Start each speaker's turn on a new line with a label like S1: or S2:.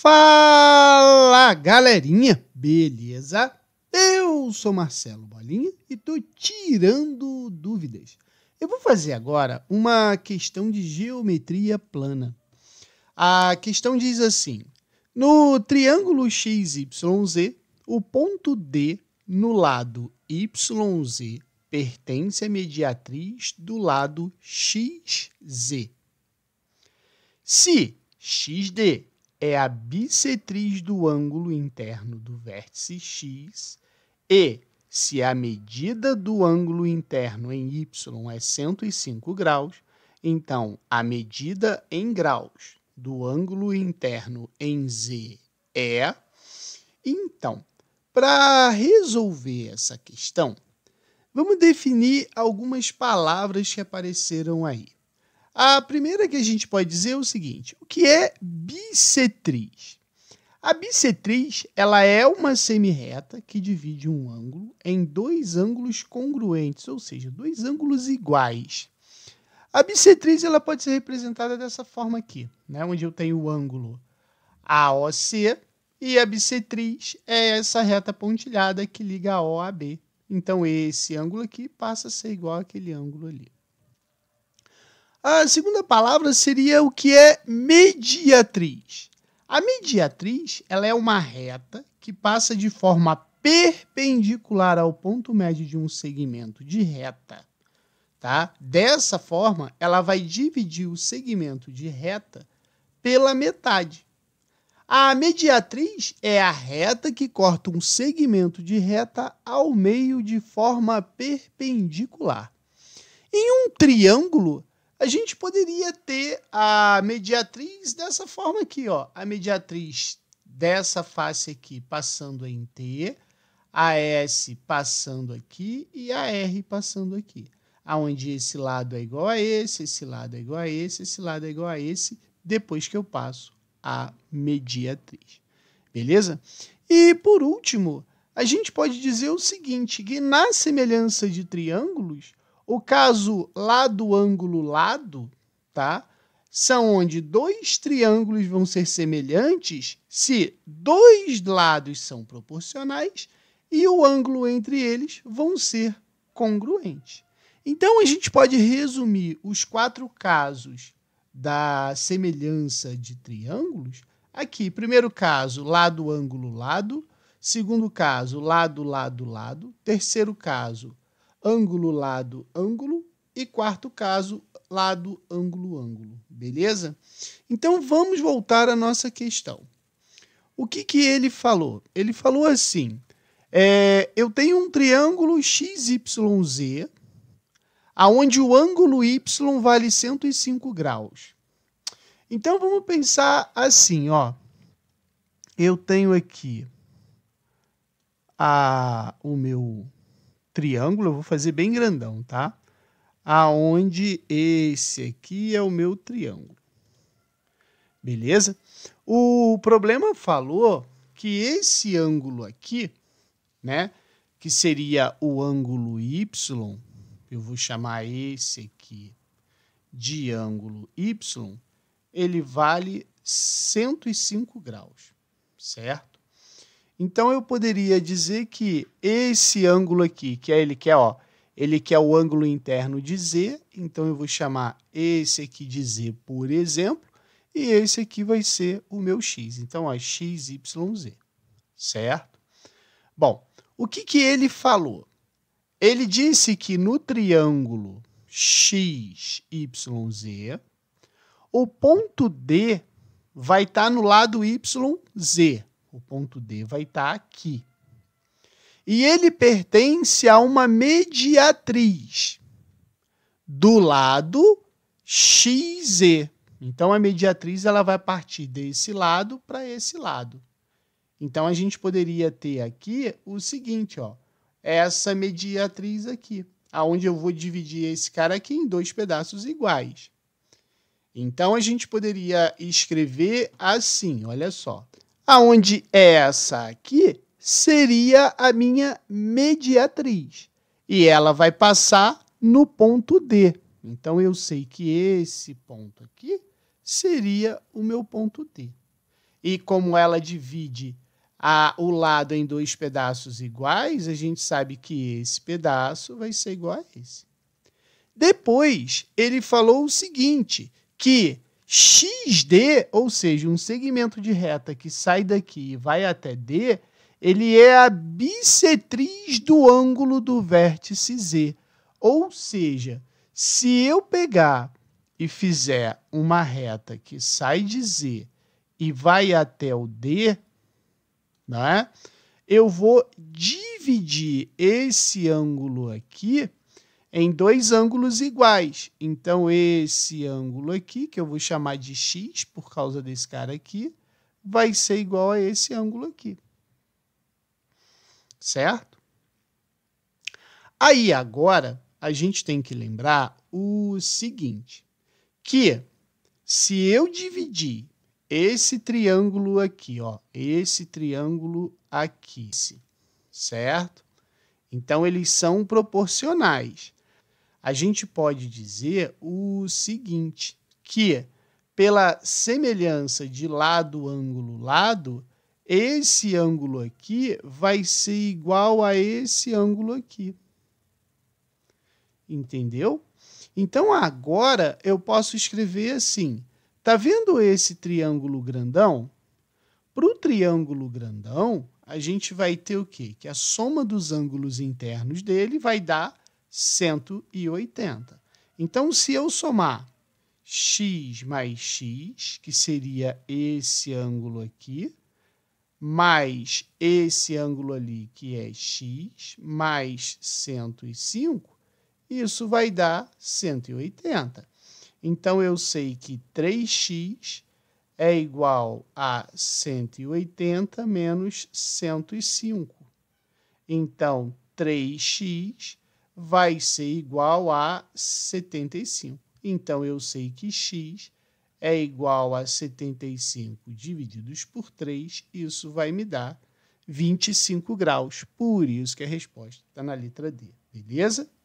S1: Fala galerinha, beleza? Eu sou Marcelo Bolinha e tô tirando dúvidas. Eu vou fazer agora uma questão de geometria plana. A questão diz assim: no triângulo XYZ, o ponto D no lado YZ pertence à mediatriz do lado XZ. Se XD é a bissetriz do ângulo interno do vértice x e se a medida do ângulo interno em y é 105 graus, então a medida em graus do ângulo interno em z é. Então, para resolver essa questão, vamos definir algumas palavras que apareceram aí. A primeira que a gente pode dizer é o seguinte: o que é bissetriz? A bissetriz ela é uma semirreta que divide um ângulo em dois ângulos congruentes, ou seja, dois ângulos iguais. A bissetriz ela pode ser representada dessa forma aqui, né? onde eu tenho o ângulo AOC e a bissetriz é essa reta pontilhada que liga O a B. Então esse ângulo aqui passa a ser igual àquele ângulo ali. A segunda palavra seria o que é mediatriz. A mediatriz ela é uma reta que passa de forma perpendicular ao ponto médio de um segmento de reta. Tá? Dessa forma, ela vai dividir o segmento de reta pela metade. A mediatriz é a reta que corta um segmento de reta ao meio de forma perpendicular. Em um triângulo, a gente poderia ter a mediatriz dessa forma aqui, ó. A mediatriz dessa face aqui passando em T, a S passando aqui e a R passando aqui. Onde esse lado é igual a esse, esse lado é igual a esse, esse lado é igual a esse, depois que eu passo a mediatriz. Beleza? E por último, a gente pode dizer o seguinte, que na semelhança de triângulos, o caso lado ângulo lado, tá? São onde dois triângulos vão ser semelhantes se dois lados são proporcionais e o ângulo entre eles vão ser congruentes. Então a gente pode resumir os quatro casos da semelhança de triângulos aqui. Primeiro caso, lado ângulo lado, segundo caso, lado lado lado, terceiro caso, ângulo, lado, ângulo. E quarto caso, lado, ângulo, ângulo. Beleza? Então vamos voltar à nossa questão. O que, que ele falou? Ele falou assim: é, eu tenho um triângulo XYZ, aonde o ângulo Y vale 105 graus. Então vamos pensar assim, ó. Eu tenho aqui a, o meu triângulo, eu vou fazer bem grandão, tá? Aonde esse aqui é o meu triângulo. Beleza? O problema falou que esse ângulo aqui, né, que seria o ângulo Y, eu vou chamar esse aqui de ângulo Y, ele vale 105 graus, certo? Então eu poderia dizer que esse ângulo aqui, que é ele quer, ó, ele quer o ângulo interno de Z, então eu vou chamar esse aqui de Z, por exemplo, e esse aqui vai ser o meu x. Então, ó, x, y, z, certo? Bom, o que que ele falou? Ele disse que no triângulo x, y, z, o ponto D vai estar tá no lado y, z o ponto D vai estar tá aqui. E ele pertence a uma mediatriz do lado XZ. Então a mediatriz ela vai partir desse lado para esse lado. Então a gente poderia ter aqui o seguinte, ó, essa mediatriz aqui, aonde eu vou dividir esse cara aqui em dois pedaços iguais. Então a gente poderia escrever assim, olha só aonde é essa aqui seria a minha mediatriz. E ela vai passar no ponto D. Então eu sei que esse ponto aqui seria o meu ponto D. E como ela divide a, o lado em dois pedaços iguais, a gente sabe que esse pedaço vai ser igual a esse. Depois, ele falou o seguinte, que XD, ou seja, um segmento de reta que sai daqui e vai até D, ele é a bissetriz do ângulo do vértice Z. Ou seja, se eu pegar e fizer uma reta que sai de Z e vai até o D, né? Eu vou dividir esse ângulo aqui em dois ângulos iguais. Então, esse ângulo aqui, que eu vou chamar de x por causa desse cara aqui, vai ser igual a esse ângulo aqui. Certo? Aí, agora, a gente tem que lembrar o seguinte, que se eu dividir esse triângulo aqui, ó, esse triângulo aqui, certo? Então, eles são proporcionais a gente pode dizer o seguinte, que pela semelhança de lado, ângulo, lado, esse ângulo aqui vai ser igual a esse ângulo aqui. Entendeu? Então agora eu posso escrever assim, tá vendo esse triângulo grandão? Para o triângulo grandão, a gente vai ter o quê? Que a soma dos ângulos internos dele vai dar 180. Então, se eu somar x mais x, que seria esse ângulo aqui, mais esse ângulo ali, que é x, mais 105, isso vai dar 180. Então, eu sei que 3x é igual a 180 menos 105. Então, 3x vai ser igual a 75. Então, eu sei que x é igual a 75 divididos por 3, isso vai me dar 25 graus. Por isso que a resposta está na letra D, beleza?